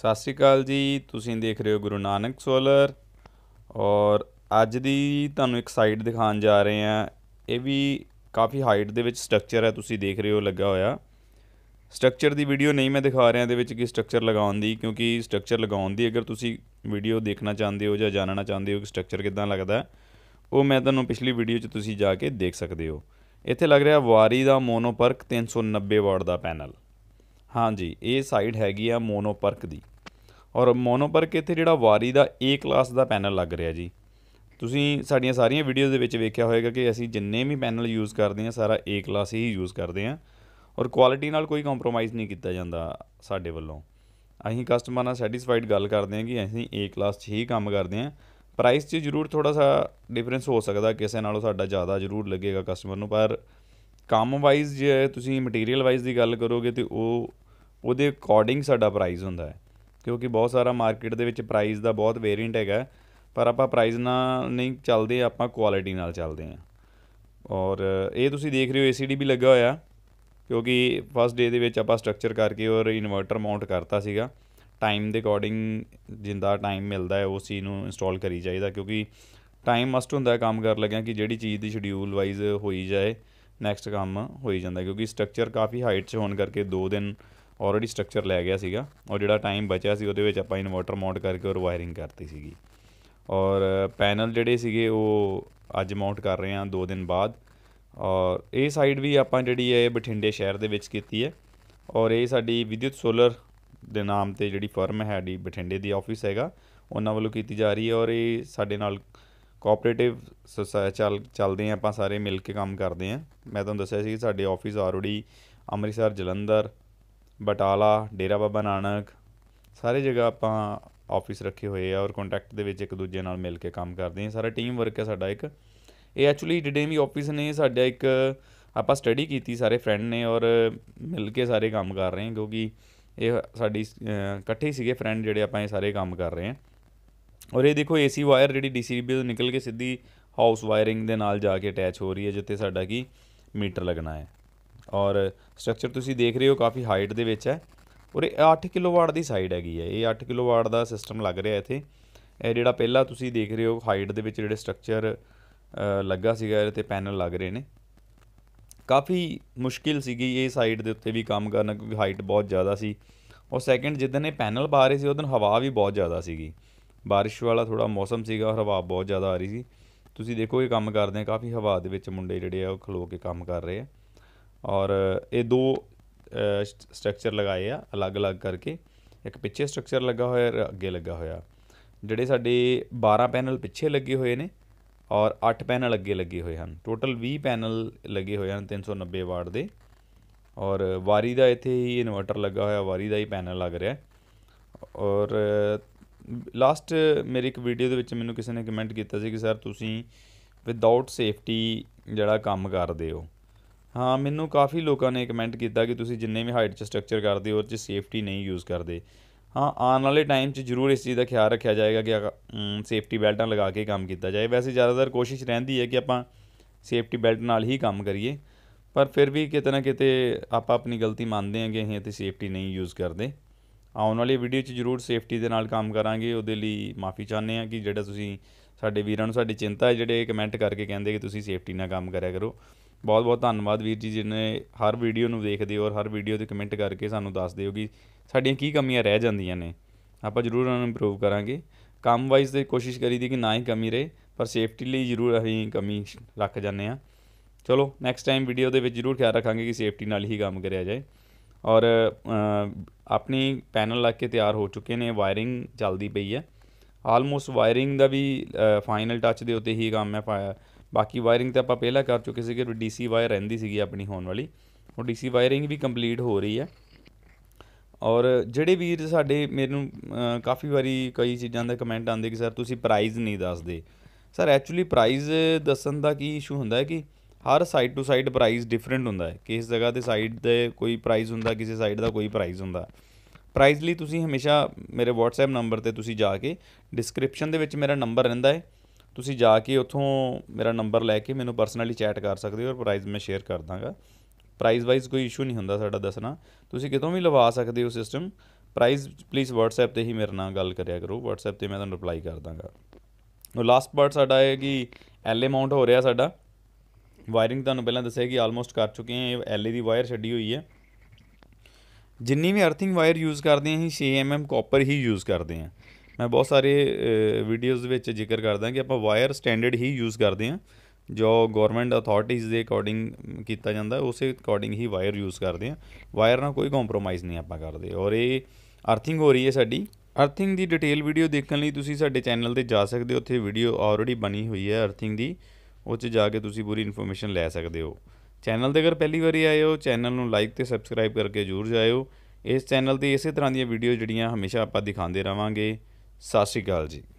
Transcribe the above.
ਸਤਿ ਸ਼੍ਰੀ ਅਕਾਲ ਜੀ ਤੁਸੀਂ ਦੇਖ ਰਹੇ ਹੋ ਗੁਰੂ ਨਾਨਕ ਸੋਲਰ ਔਰ ਅੱਜ ਦੀ ਤੁਹਾਨੂੰ ਇੱਕ ਸਾਈਟ ਦਿਖਾਉਣ ਜਾ ਰਹੇ ਆ ਇਹ ਵੀ ਕਾਫੀ ਹਾਈਟ ਦੇ ਵਿੱਚ ਸਟਰਕਚਰ ਹੈ ਤੁਸੀਂ ਦੇਖ ਰਹੇ ਹੋ ਲੱਗਾ ਹੋਇਆ ਸਟਰਕਚਰ ਦੀ ਵੀਡੀਓ ਨਹੀਂ ਮੈਂ ਦਿਖਾ ਰਿਹਾ ਇਹਦੇ ਵਿੱਚ ਕਿ ਸਟਰਕਚਰ ਲਗਾਉਣ ਦੀ ਕਿਉਂਕਿ ਸਟਰਕਚਰ ਲਗਾਉਣ ਦੀ ਅਗਰ ਤੁਸੀਂ ਵੀਡੀਓ ਦੇਖਣਾ ਚਾਹੁੰਦੇ ਹੋ ਜਾਂ ਜਾਣਨਾ ਚਾਹੁੰਦੇ ਹੋ ਕਿ ਸਟਰਕਚਰ ਕਿਦਾਂ ਲੱਗਦਾ ਉਹ ਮੈਂ ਤੁਹਾਨੂੰ ਪਿਛਲੀ ਵੀਡੀਓ 'ਚ ਤੁਸੀਂ ਜਾ ਕੇ ਦੇਖ ਸਕਦੇ ਹੋ ਇੱਥੇ ਲੱਗ ਰਿਹਾ ਵਾਰੀ ਦਾ ਮੋਨੋਪਰਕ 390 ਵਾਟ ਦਾ ਪੈਨਲ ਹਾਂਜੀ ਇਹ ਸਾਈਡ ਹੈਗੀ ਆ ਮੋਨੋਪਰਕ ਦੀ ਔਰ ਮੋਨੋਪਰਕ ਇੱਥੇ ਜਿਹੜਾ ਵਾਰੀ ਦਾ A ਕਲਾਸ ਦਾ ਪੈਨਲ ਲੱਗ ਰਿਹਾ ਜੀ ਤੁਸੀਂ ਸਾਡੀਆਂ ਸਾਰੀਆਂ ਵੀਡੀਓਜ਼ ਦੇ ਵਿੱਚ ਵੇਖਿਆ ਹੋਵੇਗਾ ਕਿ ਅਸੀਂ ਜਿੰਨੇ ਵੀ ਪੈਨਲ ਯੂਜ਼ ਕਰਦੇ ਹਾਂ ਸਾਰਾ A ਕਲਾਸ ਹੀ ਯੂਜ਼ ਕਰਦੇ ਹਾਂ ਔਰ ਕੁਆਲਿਟੀ ਨਾਲ ਕੋਈ ਕੰਪਰੋਮਾਈਜ਼ ਨਹੀਂ ਕੀਤਾ ਜਾਂਦਾ ਸਾਡੇ ਵੱਲੋਂ ਅਸੀਂ ਕਸਟਮਰ ਨਾਲ ਸੈਟੀਸਫਾਈਡ ਗੱਲ ਕਰਦੇ ਹਾਂ ਕਿ ਅਸੀਂ A ਕਲਾਸ 'ਚ ਹੀ ਕੰਮ ਕਰਦੇ ਹਾਂ ਪ੍ਰਾਈਸ 'ਚ ਜ਼ਰੂਰ ਥੋੜਾ ਸਾ ਡਿਫਰੈਂਸ ਹੋ ਸਕਦਾ ਕਿਸੇ ਨਾਲੋਂ ਸਾਡਾ ਜ਼ਿਆਦਾ ਜ਼ਰੂਰ ਲੱਗੇਗਾ ਕਸਟਮਰ ਨੂੰ ਪਰ ਕੰਮ ਵਾਈਜ਼ ਜੇ ਤੁਸੀਂ ਮਟੀਰੀਅਲ ਵਾਈਜ਼ ਦੀ ਗੱਲ ਕਰੋਗੇ ਤੇ ਉਹ ਉਹਦੇ ਅਕੋਰਡਿੰਗ ਸਾਡਾ ਪ੍ਰਾਈਸ ਹੁੰਦਾ ਹੈ ਕਿਉਂਕਿ ਬਹੁਤ ਸਾਰਾ ਮਾਰਕੀਟ ਦੇ ਵਿੱਚ ਪ੍ਰਾਈਸ ਦਾ ਬਹੁਤ ਵੇਰੀਐਂਟ ਹੈਗਾ ਪਰ ਆਪਾਂ ਪ੍ਰਾਈਸ ਨਾਲ ਨਹੀਂ ਚੱਲਦੇ ਆਪਾਂ ਕੁਆਲਿਟੀ ਨਾਲ ਚੱਲਦੇ ਆਂ ਔਰ ਇਹ ਤੁਸੀਂ ਦੇਖ ਰਹੇ ਹੋ ਏਸੀਡੀ ਵੀ ਲੱਗਾ ਹੋਇਆ ਕਿਉਂਕਿ ਫਸਟ ਡੇ ਦੇ ਵਿੱਚ ਆਪਾਂ ਸਟਰਕਚਰ ਕਰਕੇ ਔਰ ਇਨਵਰਟਰ ਮਾਊਂਟ ਕਰਤਾ ਸੀਗਾ ਟਾਈਮ ਦੇ ਅਕੋਰਡਿੰਗ ਜਿੰਦਾ ਟਾਈਮ ਮਿਲਦਾ ਹੈ ਉਸ ਚੀਜ਼ ਨੂੰ ਇੰਸਟਾਲ ਕਰੀ ਜਾਈਦਾ ਕਿਉਂਕਿ ਟਾਈਮ ਮਸਟ ਹੁੰਦਾ ਹੈ ਕੰਮ ਕਰ ਲੱਗਿਆ ਕਿ ਜਿਹੜੀ ਚੀਜ਼ ਦੀ ਸ਼ਡਿਊਲ ਵਾਈਜ਼ ਹੋਈ ਜਾਏ ਨੈਕਸਟ ਕੰਮ ਹੋਈ ਜਾਂਦਾ ਕਿਉਂਕਿ ਸਟਰਕਚਰ ਕਾਫੀ ਹਾਈਟ 'ਚ ਹੋਣ ਕਰਕੇ 2 ਦਿਨ ਆਲਰੇਡੀ ਸਟਰਕਚਰ ਲੈ ਗਿਆ ਸੀਗਾ ਔਰ ਜਿਹੜਾ ਟਾਈਮ ਬਚਿਆ ਸੀ ਉਹਦੇ ਵਿੱਚ ਆਪਾਂ ਇਨਵਰਟਰ ਮਾਊਂਟ ਕਰਕੇ ਔਰ ਵਾਇਰਿੰਗ ਕਰਤੀ ਸੀਗੀ ਔਰ ਪੈਨਲ ਜਿਹੜੇ ਸੀਗੇ ਉਹ ਅੱਜ ਮਾਊਂਟ ਕਰ ਰਹੇ ਹਾਂ 2 ਦਿਨ ਬਾਅਦ ਔਰ ਇਹ ਸਾਈਡ ਵੀ ਆਪਾਂ ਜਿਹੜੀ ਹੈ ਬਠਿੰਡੇ ਸ਼ਹਿਰ ਦੇ ਵਿੱਚ ਕੀਤੀ ਹੈ ਔਰ ਇਹ ਸਾਡੀ ਵਿਦਿਅਤ ਸੋਲਰ ਦੇ ਨਾਮ ਤੇ ਜਿਹੜੀ ਫਰਮ ਹੈ ਦੀ ਬਠਿੰਡੇ ਦੀ ਆਫਿਸ ਹੈਗਾ ਉਹਨਾਂ ਵੱਲੋਂ ਕੀਤੀ ਜਾ ਰਹੀ ਹੈ ਔਰ ਇਹ ਸਾਡੇ ਨਾਲ ਕੋਆਪਰੇਟਿਵ ਚੱਲ ਚੱਲਦੇ ਆ ਆਪਾਂ ਸਾਰੇ ਮਿਲ ਕੇ ਕੰਮ ਕਰਦੇ ਆ ਮੈਂ ਤੁਹਾਨੂੰ ਦੱਸਿਆ ਸੀ ਸਾਡੇ ਆਫਿਸ ਆਲਰੇਡੀ ਅੰਮ੍ਰਿਤਸਰ ਜਲੰਧਰ ਬਟਾਲਾ ਡੇਰਾ ਬਾਬਾ ਨਾਨਕ ਸਾਰੇ ਜਗ੍ਹਾ ਆਪਾਂ ਆਫਿਸ ਰੱਖੇ ਹੋਏ ਆ ਔਰ ਕੰਟੈਕਟ ਦੇ ਵਿੱਚ ਇੱਕ ਦੂਜੇ ਨਾਲ ਮਿਲ ਕੇ ਕੰਮ ਕਰਦੇ ਆ ਸਾਰਾ ਟੀਮ ਵਰਕ ਹੈ ਸਾਡਾ ਇੱਕ ਇਹ ਐਕਚੁਅਲੀ ਡਿਡੇਮੀ ਆਫਿਸ ਨੇ ਸਾਡਾ ਇੱਕ ਆਪਾਂ ਸਟੱਡੀ ਕੀਤੀ ਸਾਰੇ ਫਰੈਂਡ ਨੇ ਔਰ ਮਿਲ ਕੇ ਸਾਰੇ ਕੰਮ ਕਰ ਰਹੇ ਹਾਂ ਕਿਉਂਕਿ ਇਹ ਸਾਡੀ ਇਕੱਠੇ ਸੀਗੇ ਫਰੈਂਡ ਜਿਹੜੇ ਆਪਾਂ ਇਹ ਸਾਰੇ ਕੰਮ ਕਰ ਰਹੇ ਹਾਂ ਔਰ ਇਹ ਦੇਖੋ ਏਸੀ ਵਾਇਰ ਜਿਹੜੀ ਡੀਸੀਬੀ ਤੋਂ ਨਿਕਲ ਕੇ ਸਿੱਧੀ ਹਾਊਸ ਵਾਇਰਿੰਗ ਦੇ ਨਾਲ ਜਾ ਕੇ ਅਟੈਚ ਹੋ ਰਹੀ ਹੈ ਜਿੱਥੇ ਸਾਡਾ ਕੀ ਮੀਟਰ ਲੱਗਣਾ ਹੈ ਔਰ ਸਟਰਕਚਰ ਤੁਸੀਂ ਦੇਖ ਰਹੇ ਹੋ ਕਾਫੀ ਹਾਈਟ ਦੇ ਵਿੱਚ ਹੈ ਔਰ ਇਹ 8 ਕਿਲੋਵਾਟ ਦੀ ਸਾਈਡ ਹੈਗੀ ਹੈ ਇਹ 8 ਕਿਲੋਵਾਟ ਦਾ ਸਿਸਟਮ ਲੱਗ ਰਿਹਾ ਇੱਥੇ ਇਹ ਜਿਹੜਾ ਪਹਿਲਾਂ ਤੁਸੀਂ ਦੇਖ ਰਹੇ ਹੋ ਹਾਈਟ ਦੇ ਵਿੱਚ ਜਿਹੜੇ ਸਟਰਕਚਰ ਲੱਗਾ ਸੀਗਾ ਇਹਦੇ ਤੇ ਪੈਨਲ ਲੱਗ ਰਹੇ ਨੇ ਕਾਫੀ ਮੁਸ਼ਕਿਲ ਸੀਗੀ ਇਹ ਸਾਈਡ ਦੇ ਉੱਤੇ ਵੀ ਕੰਮ ਕਰਨਾ ਕਿਉਂਕਿ ਹਾਈਟ ਬਹੁਤ ਜ਼ਿਆਦਾ ਸੀ ਔਰ ਸੈਕਿੰਡ ਜਿੱਦਨ ਇਹ ਪੈਨਲ ਪਾ ਰਹੇ ਸੀ ਉਦੋਂ ਹਵਾ ਵੀ ਬਹੁਤ ਜ਼ਿਆਦਾ ਸੀਗੀ ਬਾਰਿਸ਼ ਵਾਲਾ ਥੋੜਾ ਮੌਸਮ ਸੀਗਾ ਹਵਾ ਬਹੁਤ ਜ਼ਿਆਦਾ ਆ ਰਹੀ ਸੀ ਤੁਸੀਂ ਦੇਖੋ ਇਹ ਕੰਮ ਕਰਦੇ ਆ ਕਾਫੀ ਹਵਾ ਦੇ ਵਿੱਚ ਮੁੰਡੇ ਜਿਹੜੇ ਆ ਉਹ ਖਲੋ ਕੇ ਕੰਮ ਕਰ ਰਹੇ ਆ ਔਰ ਇਹ ਦੋ ਸਟਰਕਚਰ ਲਗਾਏ ਆ ਅਲੱਗ-ਅਲੱਗ ਕਰਕੇ ਇੱਕ ਪਿੱਛੇ ਸਟਰਕਚਰ ਲੱਗਾ ਹੋਇਆ ਅੱਗੇ ਲੱਗਾ ਹੋਇਆ ਜਿਹੜੇ ਸਾਡੇ 12 ਪੈਨਲ ਪਿੱਛੇ ਲੱਗੇ ਹੋਏ ਨੇ ਔਰ 8 ਪੈਨਲ ਅੱਗੇ ਲੱਗੇ ਹੋਏ ਹਨ ਟੋਟਲ 20 ਪੈਨਲ ਲੱਗੇ ਹੋਏ ਹਨ 390 ਵਾਟ ਦੇ ਔਰ ਵਾਰੀ ਦਾ ਇੱਥੇ ਹੀ ਇਨਵਰਟਰ ਲੱਗਾ ਹੋਇਆ ਵਾਰੀ ਦਾ ਹੀ ਪੈਨਲ ਲੱਗ ਰਿਹਾ ਔਰ ਲਾਸਟ ਮੇਰੀ ਇੱਕ ਵੀਡੀਓ ਦੇ ਵਿੱਚ ਮੈਨੂੰ ਕਿਸੇ ਨੇ ਕਮੈਂਟ ਕੀਤਾ ਸੀ ਕਿ ਸਰ ਤੁਸੀਂ ਵਿਦਆਊਟ ਸੇਫਟੀ ਜਿਹੜਾ ਕੰਮ ਕਰਦੇ ਹੋ ਹਾਂ ਮੈਨੂੰ ਕਾਫੀ ਲੋਕਾਂ ਨੇ ਕਮੈਂਟ ਕੀਤਾ ਕਿ ਤੁਸੀਂ ਜਿੰਨੇ ਵੀ ਹਾਈਟ 'ਚ ਸਟਰਕਚਰ ਕਰਦੇ ਹੋ ਉਹ 'ਚ ਸੇਫਟੀ ਨਹੀਂ ਯੂਜ਼ ਕਰਦੇ ਹਾਂ ਆਉਣ ਵਾਲੇ ਟਾਈਮ 'ਚ ਜ਼ਰੂਰ ਇਸ ਚੀਜ਼ ਦਾ ਖਿਆਲ ਰੱਖਿਆ ਜਾਏਗਾ ਕਿ ਸੇਫਟੀ ਬੈਲਟਾਂ ਲਗਾ ਕੇ ਕੰਮ ਕੀਤਾ ਜਾਏ ਵੈਸੇ ਜ਼ਿਆਦਾਤਰ ਕੋਸ਼ਿਸ਼ ਰਹਿੰਦੀ ਹੈ ਕਿ ਆਪਾਂ ਸੇਫਟੀ ਬੈਲਟ ਨਾਲ ਹੀ ਕੰਮ ਕਰੀਏ ਪਰ ਫਿਰ ਵੀ ਕਿਤੇ ਨਾ ਕਿਤੇ ਆਪਾਂ ਆਪਣੀ ਗਲਤੀ ਮੰਨਦੇ ਹਾਂ ਕਿ ਅਸੀਂ ਇੱਥੇ ਸੇਫਟੀ ਨਹੀਂ ਯੂਜ਼ ਕਰਦੇ ਆਉਣ ਵਾਲੀ ਵੀਡੀਓ 'ਚ ਜ਼ਰੂਰ ਸੇਫਟੀ ਦੇ ਨਾਲ ਕੰਮ ਕਰਾਂਗੇ ਉਹਦੇ ਲਈ ਮਾਫੀ ਚਾਹੁੰਦੇ ਆ ਕਿ ਜਿਹੜਾ ਤੁਸੀਂ ਸਾਡੇ ਵੀਰਾਂ ਨੂੰ ਸਾਡੀ ਚਿੰਤਾ ਹੈ ਜਿਹੜੇ ਕਮੈਂਟ ਕਰਕੇ ਕਹਿੰਦੇ ਕਿ ਤੁਸੀਂ ਸੇਫਟੀ ਨਾਲ ਕੰਮ ਕਰਿਆ ਕਰੋ ਬਹੁਤ ਬਹੁਤ ਧੰਨਵਾਦ ਵੀਰ ਜੀ ਜਿਨੇ ਹਰ ਵੀਡੀਓ ਨੂੰ ਦੇਖਦੇ ਹੋ ਔਰ ਹਰ ਵੀਡੀਓ ਤੇ ਕਮੈਂਟ ਕਰਕੇ ਸਾਨੂੰ ਦੱਸਦੇ ਹੋ ਕਿ ਸਾਡੀਆਂ ਕੀ ਕਮੀਆਂ ਰਹਿ ਜਾਂਦੀਆਂ ਨੇ ਆਪਾਂ ਜ਼ਰੂਰ ਉਹਨਾਂ ਨੂੰ ਇੰਪਰੂਵ ਕਰਾਂਗੇ ਕੰਮ ਵਾਈਜ਼ ਤੇ ਕੋਸ਼ਿਸ਼ ਕਰੀਦੀ ਕਿ ਨਾ ਹੀ ਕਮੀ ਰਹੇ ਪਰ ਸੇਫਟੀ ਲਈ ਜ਼ਰੂਰ ਅਸੀਂ ਕਮੀ ਰੱਖ ਜਾਂਦੇ ਆ ਚਲੋ ਨੈਕਸਟ ਟਾਈਮ ਵੀਡੀਓ ਦੇ ਵਿੱਚ ਜ਼ਰੂਰ ਖਿਆਲ ਰੱਖਾਂਗੇ ਕਿ ਸੇਫਟੀ ਨਾਲ ਹੀ ਕੰਮ ਕਰਿਆ ਜਾਏ ਔਰ ਆਪਣੀ ਪੈਨਲ ਲਾ ਕੇ ਤਿਆਰ ਹੋ ਚੁੱਕੇ ਨੇ ਵਾਇਰਿੰਗ ਚੱਲਦੀ ਪਈ ਹੈ ਆਲਮੋਸਟ ਵਾਇਰਿੰਗ ਦਾ ਵੀ ਫਾਈਨਲ ਟੱਚ ਦੇ ਉਤੇ ਹੀ ਕੰਮ ਹੈ ਪਾਇਆ ਬਾਕੀ ਵਾਇਰਿੰਗ ਤਾਂ ਆਪਾਂ ਪਹਿਲਾਂ ਕਰ ਚੁੱਕੇ ਸੀਗੇ ਡੀਸੀ ਵਾਇਰ ਰਹਿੰਦੀ ਸੀਗੀ ਆਪਣੀ ਹੋਣ ਵਾਲੀ ਉਹ ਡੀਸੀ ਵਾਇਰਿੰਗ ਵੀ ਕੰਪਲੀਟ ਹੋ ਰਹੀ ਹੈ ਔਰ ਜਿਹੜੇ ਵੀਰ ਸਾਡੇ ਮੈਨੂੰ ਕਾਫੀ ਵਾਰੀ ਕਈ ਚੀਜ਼ਾਂ ਦੇ ਕਮੈਂਟ ਆਉਂਦੇ ਕਿ ਸਰ ਤੁਸੀਂ ਪ੍ਰਾਈਜ਼ ਨਹੀਂ ਦੱਸਦੇ ਸਰ ਐਕਚੁਅਲੀ ਪ੍ਰਾਈਜ਼ ਦੱਸਣ ਦਾ ਕੀ ਇਸ਼ੂ ਹੁੰਦਾ ਹੈ ਕਿ ਹਰ side to side price different ਹੁੰਦਾ ਹੈ ਕਿਸ ਜਗ੍ਹਾ ਤੇ ਸਾਈਡ ਦੇ ਕੋਈ ਪ੍ਰਾਈਸ ਹੁੰਦਾ ਕਿਸੇ ਸਾਈਡ ਦਾ ਕੋਈ ਪ੍ਰਾਈਸ ਹੁੰਦਾ ਪ੍ਰਾਈਸ ਲਈ ਤੁਸੀਂ ਹਮੇਸ਼ਾ ਮੇਰੇ WhatsApp ਨੰਬਰ ਤੇ ਤੁਸੀਂ ਜਾ ਕੇ ਡਿਸਕ੍ਰਿਪਸ਼ਨ ਦੇ ਵਿੱਚ ਮੇਰਾ ਨੰਬਰ ਰਹਿੰਦਾ ਹੈ ਤੁਸੀਂ ਜਾ ਕੇ ਉੱਥੋਂ ਮੇਰਾ ਨੰਬਰ ਲੈ ਕੇ ਮੈਨੂੰ ਪਰਸਨਲੀ ਚੈਟ ਕਰ ਸਕਦੇ ਹੋ ਔਰ ਪ੍ਰਾਈਸ ਮੈਂ ਸ਼ੇਅਰ ਕਰ ਦਾਂਗਾ ਪ੍ਰਾਈਸ ਵਾਈਜ਼ ਕੋਈ ਇਸ਼ੂ ਨਹੀਂ ਹੁੰਦਾ ਸਾਡਾ ਦੱਸਣਾ ਤੁਸੀਂ ਕਿਤੋਂ ਵੀ ਲਵਾ ਸਕਦੇ ਹੋ ਸਿਸਟਮ ਪ੍ਰਾਈਸ ਪਲੀਜ਼ WhatsApp ਤੇ ਹੀ ਮੇਰੇ ਨਾਲ ਗੱਲ ਕਰਿਆ ਕਰੋ WhatsApp ਤੇ ਮੈਂ ਤੁਹਾਨੂੰ ਰਿਪਲਾਈ ਕਰ ਦਾਂਗਾ ਉਹ ਲਾਸਟ ਪਾਰਟ ਸਾਡਾ ਹੈ ਕਿ ਐਲ ਅਮਾਉਂਟ ਹੋ ਰਿਹਾ ਸਾਡਾ ਵਾਇਰਿੰਗ ਤੁਹਾਨੂੰ ਪਹਿਲਾਂ ਦੱਸਿਆ ਕਿ ਆਲਮੋਸਟ ਕਰ ਚੁੱਕੇ ਹਾਂ ਇਹ ਐਲਏ e ਦੀ ਵਾਇਰ ਛੱਡੀ ਹੋਈ ਹੈ ਜਿੰਨੀ ਵੀ ਅਰਥਿੰਗ ਵਾਇਰ ਯੂਜ਼ ਕਰਦੇ ਹਾਂ ਅਸੀਂ 6 ਐਮਐਮ ਕਾਪਰ ਹੀ ਯੂਜ਼ ਕਰਦੇ ਹਾਂ ਮੈਂ ਬਹੁਤ ਸਾਰੇ ਵੀਡੀਓਜ਼ ਵਿੱਚ ਜ਼ਿਕਰ ਕਰਦਾ ਕਿ ਆਪਾਂ ਵਾਇਰ ਸਟੈਂਡਰਡ ਹੀ ਯੂਜ਼ ਕਰਦੇ ਹਾਂ ਜੋ ਗਵਰਨਮੈਂਟ ਅਥਾਰਟੀਜ਼ ਦੇ ਅਕੋਰਡਿੰਗ ਕੀਤਾ ਜਾਂਦਾ ਉਸੇ ਅਕੋਰਡਿੰਗ ਹੀ ਵਾਇਰ ਯੂਜ਼ ਕਰਦੇ ਹਾਂ ਵਾਇਰ ਨਾਲ ਕੋਈ ਕੰਪਰੋਮਾਈਜ਼ ਨਹੀਂ ਆਪਾਂ ਕਰਦੇ ਔਰ ਇਹ ਅਰਥਿੰਗ ਹੋ ਰਹੀ ਹੈ ਸਾਡੀ ਅਰਥਿੰਗ ਦੀ ਡਿਟੇਲ ਵੀਡੀਓ ਦੇਖਣ ਲਈ ਤੁਸੀਂ ਸਾਡੇ ਚੈਨਲ ਤੇ ਜਾ ਸਕਦੇ ਹੋ ਉੱਥੇ ਵੀਡੀਓ ਆਲਰੇਡੀ ਬਣੀ ਹੋਈ ਹੈ ਅਰਥਿੰਗ ਦੀ ਉਹ 'ਚ ਜਾ ਕੇ ਤੁਸੀਂ ਪੂਰੀ ਇਨਫੋਰਮੇਸ਼ਨ ਲੈ ਸਕਦੇ ਹੋ ਚੈਨਲ ਤੇ ਅਗਰ ਪਹਿਲੀ ਵਾਰੀ ਆਏ ਹੋ ਚੈਨਲ ਨੂੰ ਲਾਈਕ ਤੇ ਸਬਸਕ੍ਰਾਈਬ ਕਰਕੇ ਜਰੂਰ ਜਾਇਓ ਇਸ ਚੈਨਲ ਤੇ ਇਸੇ ਤਰ੍ਹਾਂ ਦੀਆਂ ਵੀਡੀਓ ਜਿਹੜੀਆਂ ਹਮੇਸ਼ਾ ਆਪਾਂ ਦਿਖਾਉਂਦੇ ਰਵਾਂਗੇ ਸਤਿ ਸ਼੍ਰੀ ਅਕਾਲ ਜੀ